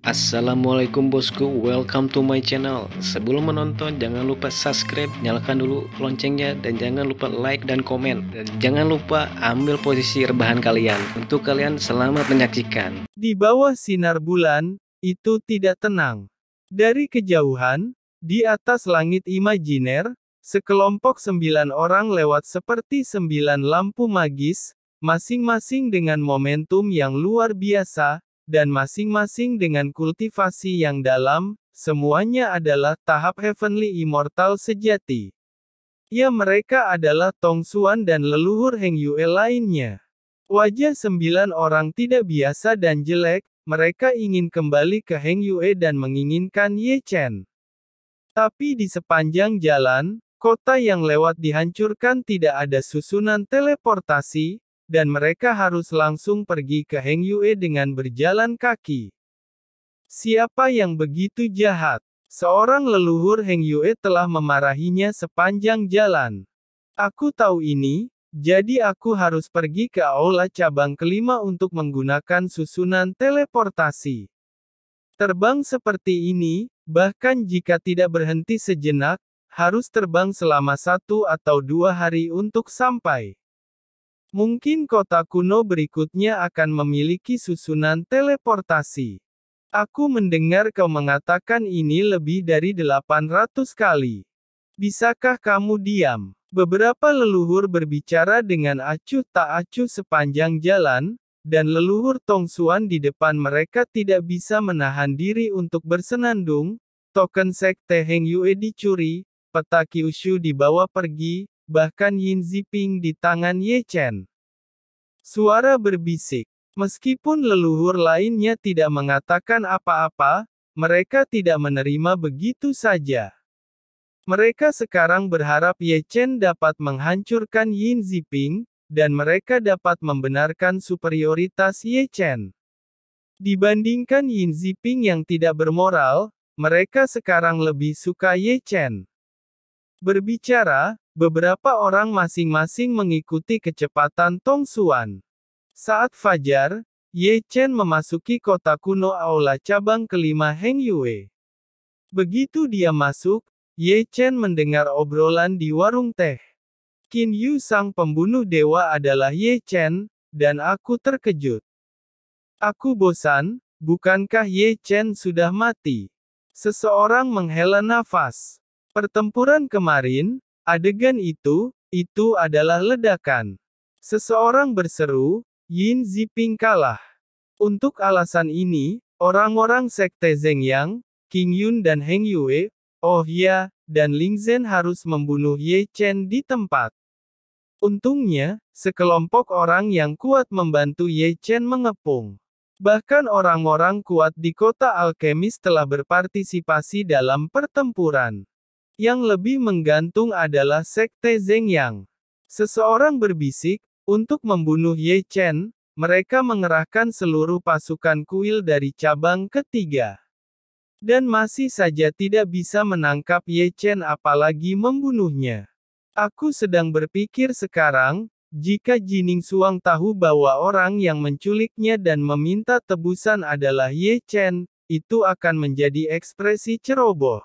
Assalamualaikum bosku, welcome to my channel Sebelum menonton jangan lupa subscribe, nyalakan dulu loncengnya Dan jangan lupa like dan komen Dan jangan lupa ambil posisi rebahan kalian Untuk kalian selamat menyaksikan Di bawah sinar bulan, itu tidak tenang Dari kejauhan, di atas langit imajiner Sekelompok sembilan orang lewat seperti sembilan lampu magis Masing-masing dengan momentum yang luar biasa dan masing-masing dengan kultivasi yang dalam, semuanya adalah tahap heavenly immortal sejati. Ya mereka adalah Tong Suan dan leluhur Heng Yue lainnya. Wajah sembilan orang tidak biasa dan jelek, mereka ingin kembali ke Heng Yue dan menginginkan Ye Chen. Tapi di sepanjang jalan, kota yang lewat dihancurkan tidak ada susunan teleportasi, dan mereka harus langsung pergi ke Heng Yue dengan berjalan kaki. Siapa yang begitu jahat? Seorang leluhur Heng Yue telah memarahinya sepanjang jalan. Aku tahu ini, jadi aku harus pergi ke aula cabang kelima untuk menggunakan susunan teleportasi. Terbang seperti ini, bahkan jika tidak berhenti sejenak, harus terbang selama satu atau dua hari untuk sampai. Mungkin kota kuno berikutnya akan memiliki susunan teleportasi. Aku mendengar kau mengatakan ini lebih dari 800 kali. Bisakah kamu diam? Beberapa leluhur berbicara dengan acuh tak acuh sepanjang jalan, dan leluhur Tong Suan di depan mereka tidak bisa menahan diri untuk bersenandung, token sekte Heng Yue dicuri, peta Kyushu dibawa pergi, bahkan Yin Ziping di tangan Ye Chen. Suara berbisik. Meskipun leluhur lainnya tidak mengatakan apa-apa, mereka tidak menerima begitu saja. Mereka sekarang berharap Ye Chen dapat menghancurkan Yin Ziping, dan mereka dapat membenarkan superioritas Ye Chen. Dibandingkan Yin Ziping yang tidak bermoral, mereka sekarang lebih suka Ye Chen. Berbicara, Beberapa orang masing-masing mengikuti kecepatan Tong Xuan. Saat fajar, Ye Chen memasuki kota kuno aula cabang kelima Heng Yue. Begitu dia masuk, Ye Chen mendengar obrolan di warung teh. Qin Yu sang pembunuh dewa adalah Ye Chen, dan aku terkejut. Aku bosan, bukankah Ye Chen sudah mati? Seseorang menghela nafas. Pertempuran kemarin, Adegan itu, itu adalah ledakan. Seseorang berseru, Yin Ziping kalah. Untuk alasan ini, orang-orang sekte Zeng Yang, King Yun dan Heng Yue, Oh Ya, dan Ling Zhen harus membunuh Ye Chen di tempat. Untungnya, sekelompok orang yang kuat membantu Ye Chen mengepung. Bahkan orang-orang kuat di kota alkemis telah berpartisipasi dalam pertempuran. Yang lebih menggantung adalah sekte Zhengyang. Seseorang berbisik, untuk membunuh Ye Chen, mereka mengerahkan seluruh pasukan kuil dari cabang ketiga. Dan masih saja tidak bisa menangkap Ye Chen apalagi membunuhnya. Aku sedang berpikir sekarang, jika Jining Suang tahu bahwa orang yang menculiknya dan meminta tebusan adalah Ye Chen, itu akan menjadi ekspresi ceroboh.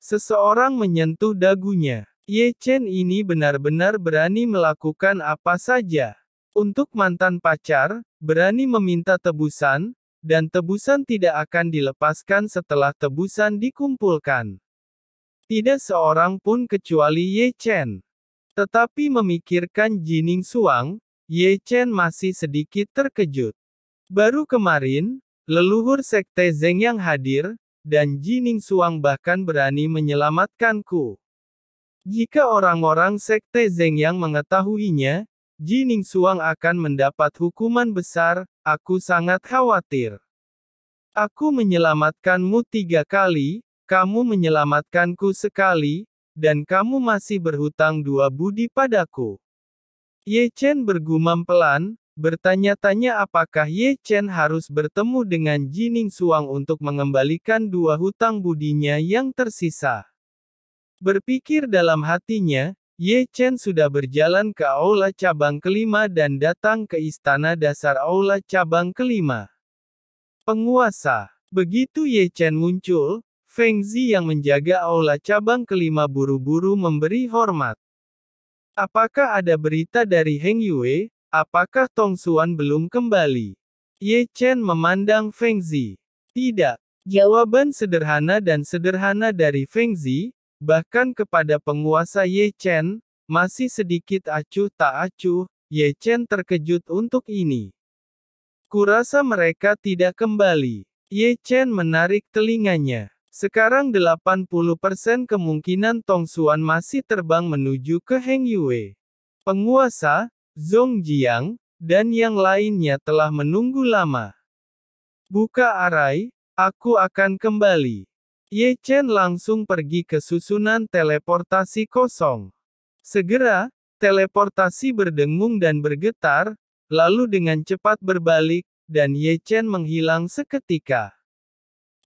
Seseorang menyentuh dagunya. Ye Chen ini benar-benar berani melakukan apa saja. Untuk mantan pacar, berani meminta tebusan, dan tebusan tidak akan dilepaskan setelah tebusan dikumpulkan. Tidak seorang pun kecuali Ye Chen. Tetapi memikirkan Jining Suang, Ye Chen masih sedikit terkejut. Baru kemarin, leluhur sekte Zeng yang hadir, dan Jining Suang bahkan berani menyelamatkanku. Jika orang-orang sekte Zeng yang mengetahuinya, Jining Suang akan mendapat hukuman besar, aku sangat khawatir. Aku menyelamatkanmu tiga kali, kamu menyelamatkanku sekali, dan kamu masih berhutang dua budi padaku. Ye Chen bergumam pelan, Bertanya-tanya apakah Ye Chen harus bertemu dengan Jining Suang untuk mengembalikan dua hutang budinya yang tersisa. Berpikir dalam hatinya, Ye Chen sudah berjalan ke aula cabang kelima dan datang ke istana dasar aula cabang kelima. Penguasa, begitu Ye Chen muncul, Feng Zi yang menjaga aula cabang kelima buru-buru memberi hormat. Apakah ada berita dari Heng Yue? Apakah Tong Xuan belum kembali? Ye Chen memandang Feng Zi. Tidak. Jawaban sederhana dan sederhana dari Feng Zi, bahkan kepada penguasa Ye Chen, masih sedikit acuh tak acuh, Ye Chen terkejut untuk ini. Kurasa mereka tidak kembali. Ye Chen menarik telinganya. Sekarang 80% kemungkinan Tong Xuan masih terbang menuju ke Heng Yue. Penguasa, Zong Jiang, dan yang lainnya telah menunggu lama. Buka arai, aku akan kembali. Ye Chen langsung pergi ke susunan teleportasi kosong. Segera, teleportasi berdengung dan bergetar, lalu dengan cepat berbalik, dan Ye Chen menghilang seketika.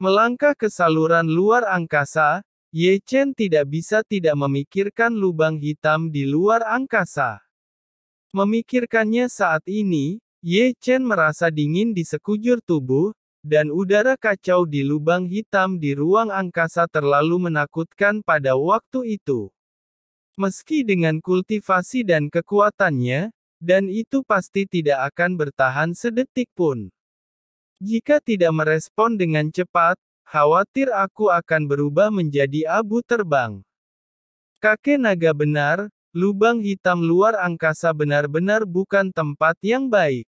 Melangkah ke saluran luar angkasa, Ye Chen tidak bisa tidak memikirkan lubang hitam di luar angkasa. Memikirkannya saat ini, Ye Chen merasa dingin di sekujur tubuh, dan udara kacau di lubang hitam di ruang angkasa terlalu menakutkan pada waktu itu. Meski dengan kultivasi dan kekuatannya, dan itu pasti tidak akan bertahan sedetik pun. Jika tidak merespon dengan cepat, khawatir aku akan berubah menjadi abu terbang. Kakek naga benar, Lubang hitam luar angkasa benar-benar bukan tempat yang baik.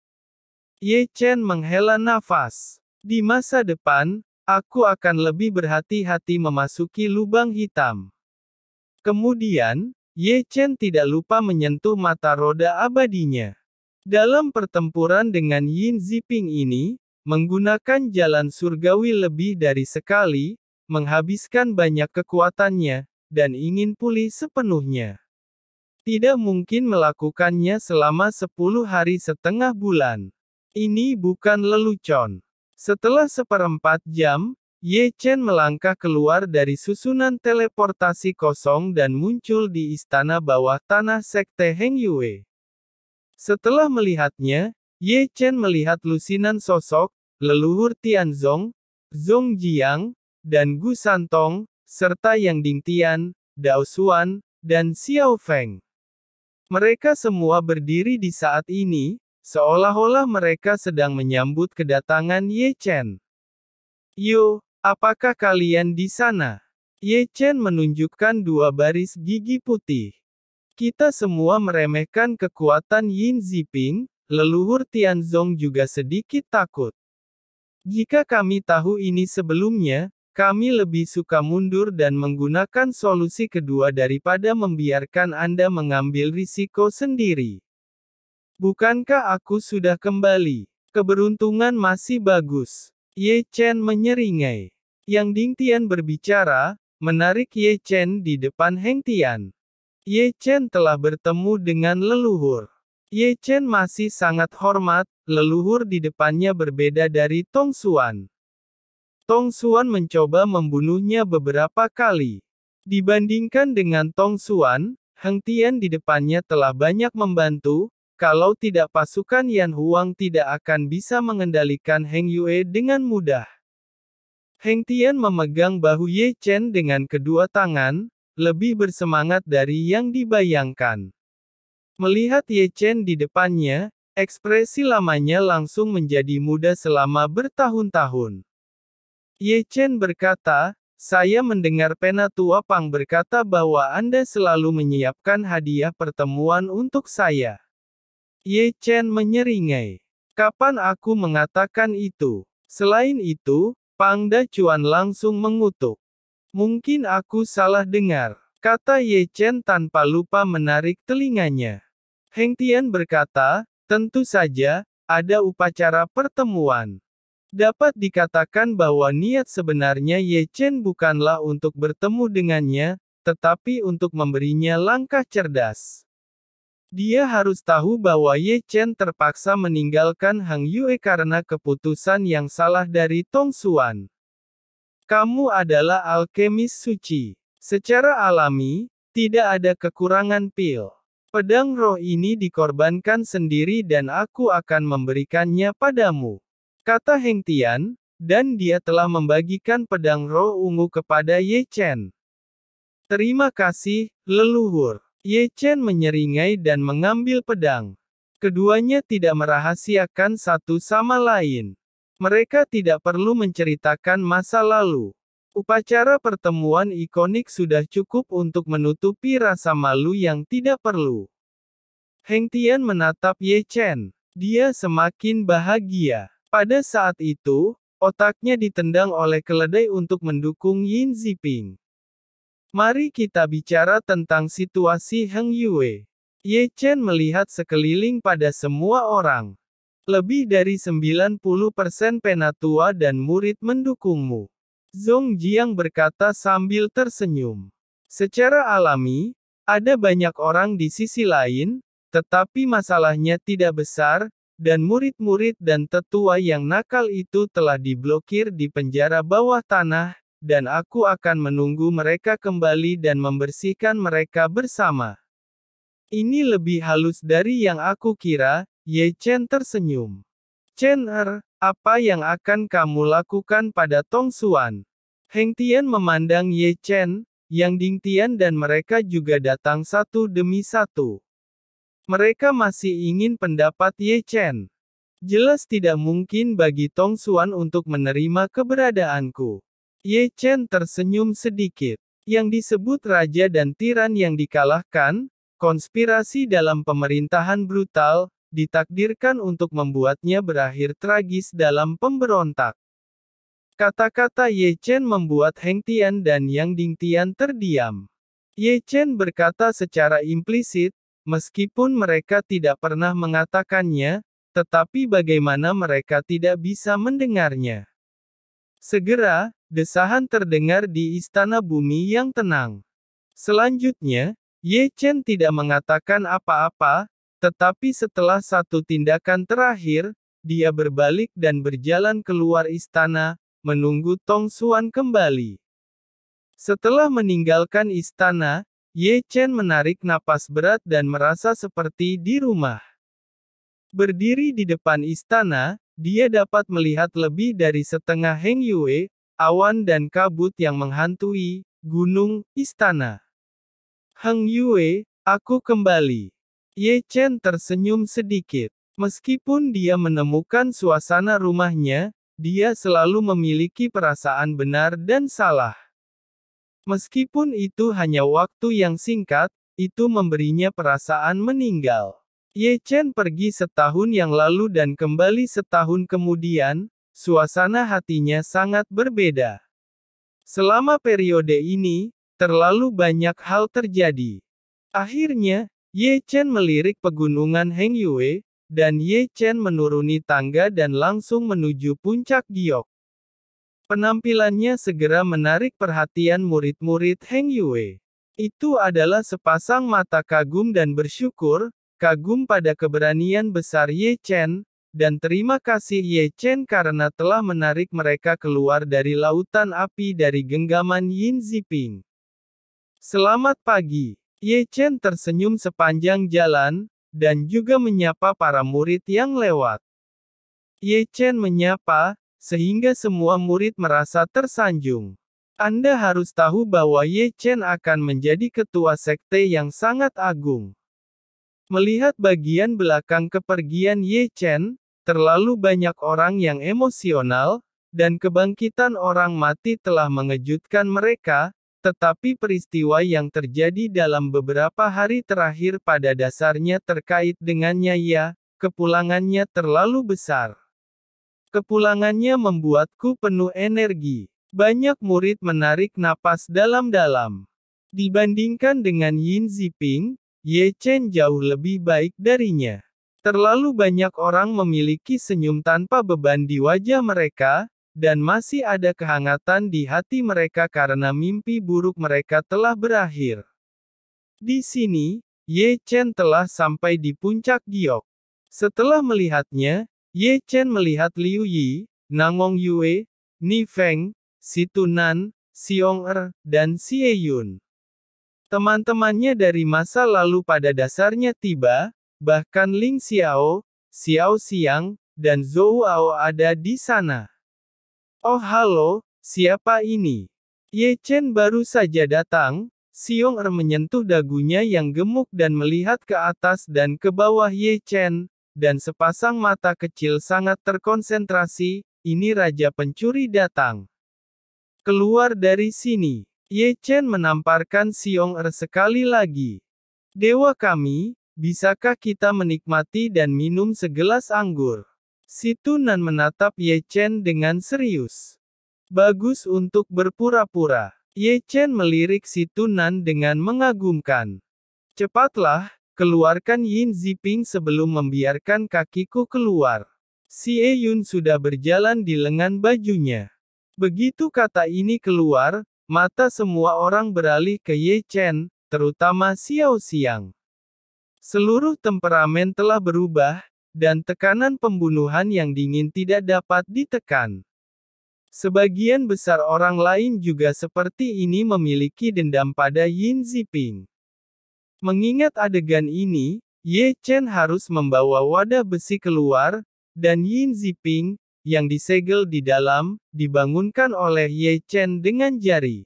Ye Chen menghela nafas. Di masa depan, aku akan lebih berhati-hati memasuki lubang hitam. Kemudian, Ye Chen tidak lupa menyentuh mata roda abadinya. Dalam pertempuran dengan Yin Ziping ini, menggunakan jalan surgawi lebih dari sekali, menghabiskan banyak kekuatannya, dan ingin pulih sepenuhnya. Tidak mungkin melakukannya selama 10 hari setengah bulan. Ini bukan lelucon. Setelah seperempat jam, Ye Chen melangkah keluar dari susunan teleportasi kosong dan muncul di istana bawah tanah Sekte Heng Yue. Setelah melihatnya, Ye Chen melihat lusinan sosok, leluhur Tianzong, Zong Jiang, dan Gu Santong, serta Yang Ding Tian, Dao Xuan, dan Xiao Feng. Mereka semua berdiri di saat ini, seolah-olah mereka sedang menyambut kedatangan Ye Chen. Yo, apakah kalian di sana? Ye Chen menunjukkan dua baris gigi putih. Kita semua meremehkan kekuatan Yin Ziping, leluhur Tianzong juga sedikit takut. Jika kami tahu ini sebelumnya, kami lebih suka mundur dan menggunakan solusi kedua daripada membiarkan Anda mengambil risiko sendiri. Bukankah aku sudah kembali? Keberuntungan masih bagus. Ye Chen menyeringai. Yang Ding Tian berbicara, menarik Ye Chen di depan Heng Tian. Ye Chen telah bertemu dengan leluhur. Ye Chen masih sangat hormat, leluhur di depannya berbeda dari Tong Xuan. Tong Suan mencoba membunuhnya beberapa kali. Dibandingkan dengan Tong Suan, Heng Tian di depannya telah banyak membantu, kalau tidak pasukan Yan Huang tidak akan bisa mengendalikan Heng Yue dengan mudah. Heng Tian memegang bahu Ye Chen dengan kedua tangan, lebih bersemangat dari yang dibayangkan. Melihat Ye Chen di depannya, ekspresi lamanya langsung menjadi muda selama bertahun-tahun. Ye Chen berkata, saya mendengar Penatua Pang berkata bahwa Anda selalu menyiapkan hadiah pertemuan untuk saya. Ye Chen menyeringai. Kapan aku mengatakan itu? Selain itu, Pang Da Cuan langsung mengutuk. Mungkin aku salah dengar, kata Ye Chen tanpa lupa menarik telinganya. Heng Tian berkata, tentu saja, ada upacara pertemuan. Dapat dikatakan bahwa niat sebenarnya Ye Chen bukanlah untuk bertemu dengannya, tetapi untuk memberinya langkah cerdas. Dia harus tahu bahwa Ye Chen terpaksa meninggalkan Hang Yue karena keputusan yang salah dari Tong Xuan. Kamu adalah alkemis suci. Secara alami, tidak ada kekurangan pil. Pedang roh ini dikorbankan sendiri dan aku akan memberikannya padamu kata Heng Tian, dan dia telah membagikan pedang roh ungu kepada Ye Chen. Terima kasih, leluhur. Ye Chen menyeringai dan mengambil pedang. Keduanya tidak merahasiakan satu sama lain. Mereka tidak perlu menceritakan masa lalu. Upacara pertemuan ikonik sudah cukup untuk menutupi rasa malu yang tidak perlu. Heng Tian menatap Ye Chen. Dia semakin bahagia. Pada saat itu, otaknya ditendang oleh keledai untuk mendukung Yin Ziping. Mari kita bicara tentang situasi Heng Yue. Ye Chen melihat sekeliling pada semua orang. Lebih dari 90% penatua dan murid mendukungmu. Zong Jiang berkata sambil tersenyum. Secara alami, ada banyak orang di sisi lain, tetapi masalahnya tidak besar, dan murid-murid dan tetua yang nakal itu telah diblokir di penjara bawah tanah, dan aku akan menunggu mereka kembali dan membersihkan mereka bersama. Ini lebih halus dari yang aku kira, Ye Chen tersenyum. Chen Er, apa yang akan kamu lakukan pada Tong Suan? Heng Tian memandang Ye Chen, Yang Ding Tian dan mereka juga datang satu demi satu. Mereka masih ingin pendapat Ye Chen. Jelas tidak mungkin bagi Tong Suan untuk menerima keberadaanku. Ye Chen tersenyum sedikit. Yang disebut raja dan tiran yang dikalahkan, konspirasi dalam pemerintahan brutal, ditakdirkan untuk membuatnya berakhir tragis dalam pemberontak. Kata-kata Ye Chen membuat Heng Tian dan Yang Ding Tian terdiam. Ye Chen berkata secara implisit, Meskipun mereka tidak pernah mengatakannya, tetapi bagaimana mereka tidak bisa mendengarnya? Segera, desahan terdengar di istana bumi yang tenang. Selanjutnya, Ye Chen tidak mengatakan apa-apa, tetapi setelah satu tindakan terakhir, dia berbalik dan berjalan keluar istana, menunggu Tong Xuan kembali. Setelah meninggalkan istana, Ye Chen menarik napas berat dan merasa seperti di rumah. Berdiri di depan istana, dia dapat melihat lebih dari setengah Heng Yue, awan dan kabut yang menghantui, gunung, istana. Heng Yue, aku kembali. Ye Chen tersenyum sedikit. Meskipun dia menemukan suasana rumahnya, dia selalu memiliki perasaan benar dan salah. Meskipun itu hanya waktu yang singkat, itu memberinya perasaan meninggal. Ye Chen pergi setahun yang lalu dan kembali setahun kemudian, suasana hatinya sangat berbeda. Selama periode ini, terlalu banyak hal terjadi. Akhirnya, Ye Chen melirik pegunungan Heng Yue, dan Ye Chen menuruni tangga dan langsung menuju puncak giok. Penampilannya segera menarik perhatian murid-murid Heng Yue. Itu adalah sepasang mata kagum dan bersyukur, kagum pada keberanian besar Ye Chen, dan terima kasih Ye Chen karena telah menarik mereka keluar dari lautan api dari genggaman Yin Ziping. Selamat pagi, Ye Chen tersenyum sepanjang jalan, dan juga menyapa para murid yang lewat. Ye Chen menyapa, sehingga semua murid merasa tersanjung. Anda harus tahu bahwa Ye Chen akan menjadi ketua sekte yang sangat agung. Melihat bagian belakang kepergian Ye Chen, terlalu banyak orang yang emosional, dan kebangkitan orang mati telah mengejutkan mereka, tetapi peristiwa yang terjadi dalam beberapa hari terakhir pada dasarnya terkait dengannya ya, kepulangannya terlalu besar. Kepulangannya membuatku penuh energi. Banyak murid menarik napas dalam-dalam. Dibandingkan dengan Yin Ziping, Ye Chen jauh lebih baik darinya. Terlalu banyak orang memiliki senyum tanpa beban di wajah mereka, dan masih ada kehangatan di hati mereka karena mimpi buruk mereka telah berakhir. Di sini, Ye Chen telah sampai di puncak giok. Setelah melihatnya, Ye Chen melihat Liu Yi, Nangong Yue, Ni Feng, Situnan, Xiong Er, dan Xie Yun. Teman-temannya dari masa lalu pada dasarnya tiba, bahkan Ling Xiao, Xiao Xiang, dan Zhou Ao ada di sana. Oh halo, siapa ini? Ye Chen baru saja datang, Xiong Er menyentuh dagunya yang gemuk dan melihat ke atas dan ke bawah Ye Chen, dan sepasang mata kecil sangat terkonsentrasi, ini raja pencuri datang. Keluar dari sini. Ye Chen menamparkan Siong Er sekali lagi. Dewa kami, bisakah kita menikmati dan minum segelas anggur? Situ Nan menatap Ye Chen dengan serius. Bagus untuk berpura-pura. Ye Chen melirik Situ Nan dengan mengagumkan. Cepatlah, Keluarkan Yin Ziping sebelum membiarkan kakiku keluar. Si Yun sudah berjalan di lengan bajunya. Begitu kata ini keluar, mata semua orang beralih ke Ye Chen, terutama Xiao Xiang. Seluruh temperamen telah berubah, dan tekanan pembunuhan yang dingin tidak dapat ditekan. Sebagian besar orang lain juga seperti ini memiliki dendam pada Yin Ziping. Mengingat adegan ini, Ye Chen harus membawa wadah besi keluar, dan Yin Ziping, yang disegel di dalam, dibangunkan oleh Ye Chen dengan jari.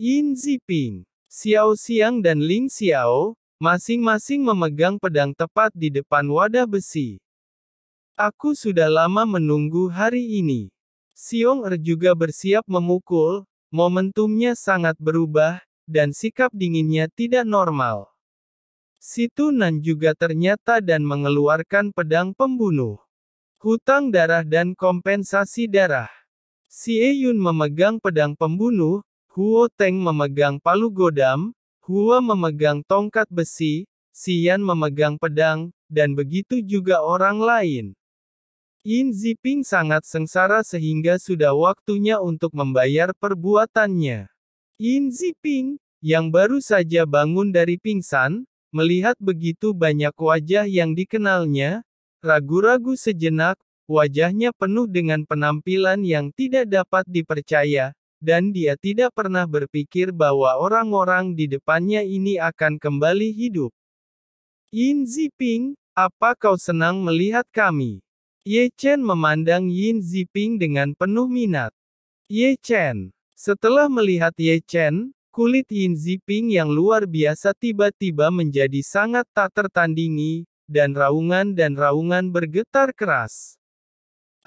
Yin Ziping, Xiao Xiang dan Ling Xiao, masing-masing memegang pedang tepat di depan wadah besi. Aku sudah lama menunggu hari ini. Xiong Er juga bersiap memukul, momentumnya sangat berubah, dan sikap dinginnya tidak normal. Situ Nan juga ternyata dan mengeluarkan pedang pembunuh. Hutang darah dan kompensasi darah. Si Eun memegang pedang pembunuh, Huo Teng memegang palu godam, Hua memegang tongkat besi, Si Yan memegang pedang, dan begitu juga orang lain. Yin Ziping sangat sengsara sehingga sudah waktunya untuk membayar perbuatannya. Yin Ziping, yang baru saja bangun dari pingsan, melihat begitu banyak wajah yang dikenalnya, ragu-ragu sejenak, wajahnya penuh dengan penampilan yang tidak dapat dipercaya, dan dia tidak pernah berpikir bahwa orang-orang di depannya ini akan kembali hidup. Yin Ziping, apa kau senang melihat kami? Ye Chen memandang Yin Ziping dengan penuh minat. Ye Chen, setelah melihat Ye Chen, kulit Yin Ziping yang luar biasa tiba-tiba menjadi sangat tak tertandingi, dan raungan dan raungan bergetar keras.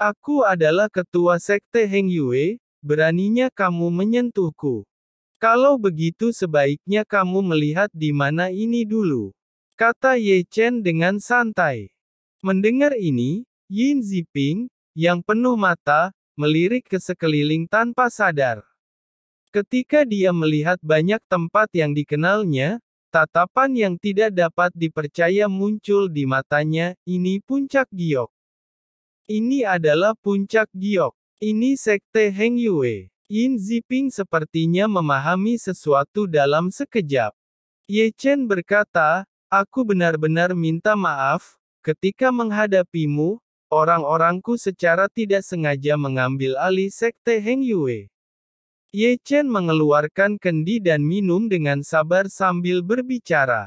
Aku adalah ketua sekte Heng Yue, beraninya kamu menyentuhku. Kalau begitu sebaiknya kamu melihat di mana ini dulu. Kata Ye Chen dengan santai. Mendengar ini, Yin Ziping, yang penuh mata, melirik ke sekeliling tanpa sadar. Ketika dia melihat banyak tempat yang dikenalnya, tatapan yang tidak dapat dipercaya muncul di matanya, ini puncak giok. Ini adalah puncak giok. Ini sekte Heng Yue. Yin Ziping sepertinya memahami sesuatu dalam sekejap. Ye Chen berkata, Aku benar-benar minta maaf, ketika menghadapimu, orang-orangku secara tidak sengaja mengambil alih sekte Heng Yue. Ye Chen mengeluarkan kendi dan minum dengan sabar sambil berbicara.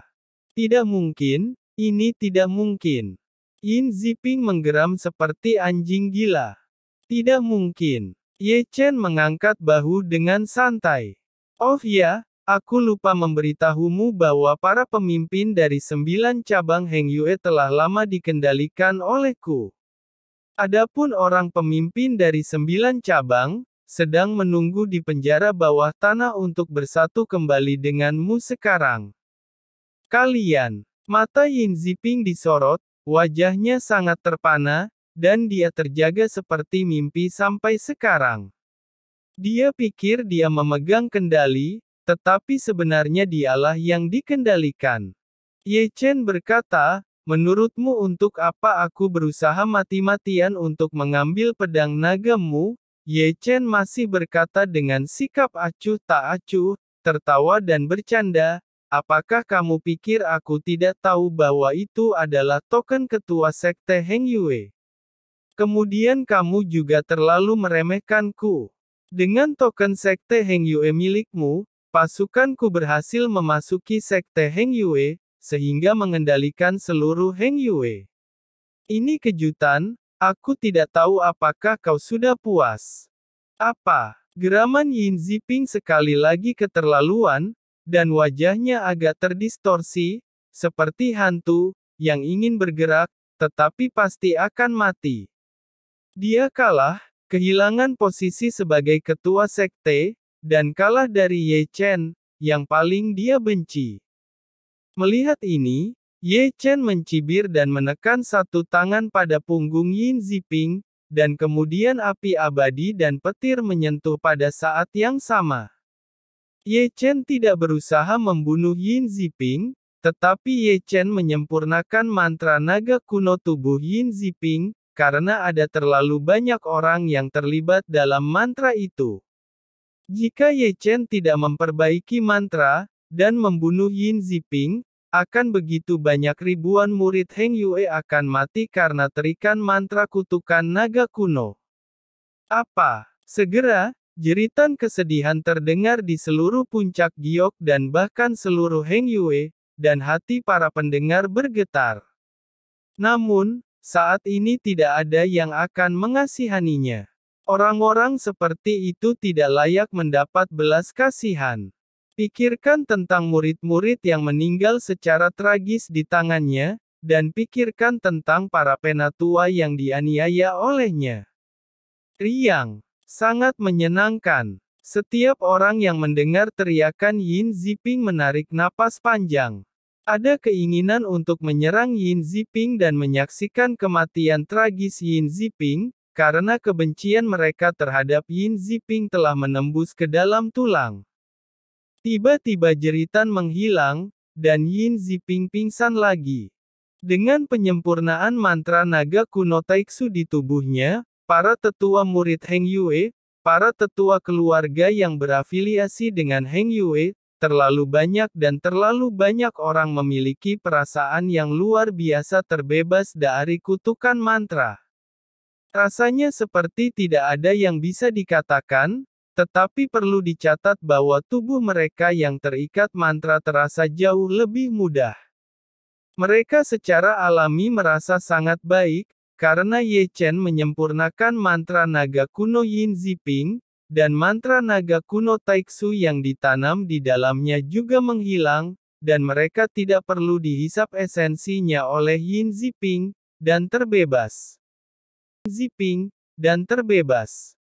Tidak mungkin, ini tidak mungkin. Yin Ziping menggeram seperti anjing gila. Tidak mungkin. Ye Chen mengangkat bahu dengan santai. Oh ya, aku lupa memberitahumu bahwa para pemimpin dari sembilan cabang Heng Yue telah lama dikendalikan olehku. Adapun orang pemimpin dari sembilan cabang, sedang menunggu di penjara bawah tanah untuk bersatu kembali denganmu sekarang. Kalian, mata Yin Ziping disorot, wajahnya sangat terpana, dan dia terjaga seperti mimpi sampai sekarang. Dia pikir dia memegang kendali, tetapi sebenarnya dialah yang dikendalikan. Ye Chen berkata, menurutmu untuk apa aku berusaha mati-matian untuk mengambil pedang nagamu, Ye Chen masih berkata dengan sikap acuh tak acuh, tertawa dan bercanda, apakah kamu pikir aku tidak tahu bahwa itu adalah token ketua sekte Heng Yue? Kemudian kamu juga terlalu meremehkanku. Dengan token sekte Heng Yue milikmu, pasukanku berhasil memasuki sekte Heng Yue, sehingga mengendalikan seluruh Heng Yue. Ini kejutan, Aku tidak tahu apakah kau sudah puas. Apa? Geraman Yin Ziping sekali lagi keterlaluan, dan wajahnya agak terdistorsi, seperti hantu, yang ingin bergerak, tetapi pasti akan mati. Dia kalah, kehilangan posisi sebagai ketua sekte, dan kalah dari Ye Chen, yang paling dia benci. Melihat ini, Ye Chen mencibir dan menekan satu tangan pada punggung Yin Ziping, dan kemudian api abadi dan petir menyentuh pada saat yang sama. Ye Chen tidak berusaha membunuh Yin Ziping, tetapi Ye Chen menyempurnakan mantra naga kuno tubuh Yin Ziping, karena ada terlalu banyak orang yang terlibat dalam mantra itu. Jika Ye Chen tidak memperbaiki mantra, dan membunuh Yin Ziping, akan begitu banyak ribuan murid Heng Yue akan mati karena terikan mantra kutukan naga kuno. Apa? Segera, jeritan kesedihan terdengar di seluruh puncak giok dan bahkan seluruh Heng Yue, dan hati para pendengar bergetar. Namun, saat ini tidak ada yang akan mengasihaninya. Orang-orang seperti itu tidak layak mendapat belas kasihan. Pikirkan tentang murid-murid yang meninggal secara tragis di tangannya, dan pikirkan tentang para penatua yang dianiaya olehnya. Riang, sangat menyenangkan. Setiap orang yang mendengar teriakan Yin Ziping menarik napas panjang. Ada keinginan untuk menyerang Yin Ziping dan menyaksikan kematian tragis Yin Ziping, karena kebencian mereka terhadap Yin Ziping telah menembus ke dalam tulang. Tiba-tiba jeritan menghilang, dan Yin Ziping pingsan lagi. Dengan penyempurnaan mantra naga kuno Taiksu di tubuhnya, para tetua murid Heng Yue, para tetua keluarga yang berafiliasi dengan Heng Yue, terlalu banyak dan terlalu banyak orang memiliki perasaan yang luar biasa terbebas dari kutukan mantra. Rasanya seperti tidak ada yang bisa dikatakan, tetapi perlu dicatat bahwa tubuh mereka yang terikat mantra terasa jauh lebih mudah. Mereka secara alami merasa sangat baik, karena Ye Chen menyempurnakan mantra naga kuno Yin Ziping, dan mantra naga kuno Taiksu yang ditanam di dalamnya juga menghilang, dan mereka tidak perlu dihisap esensinya oleh Yin Ziping, dan terbebas. Ziping, dan terbebas.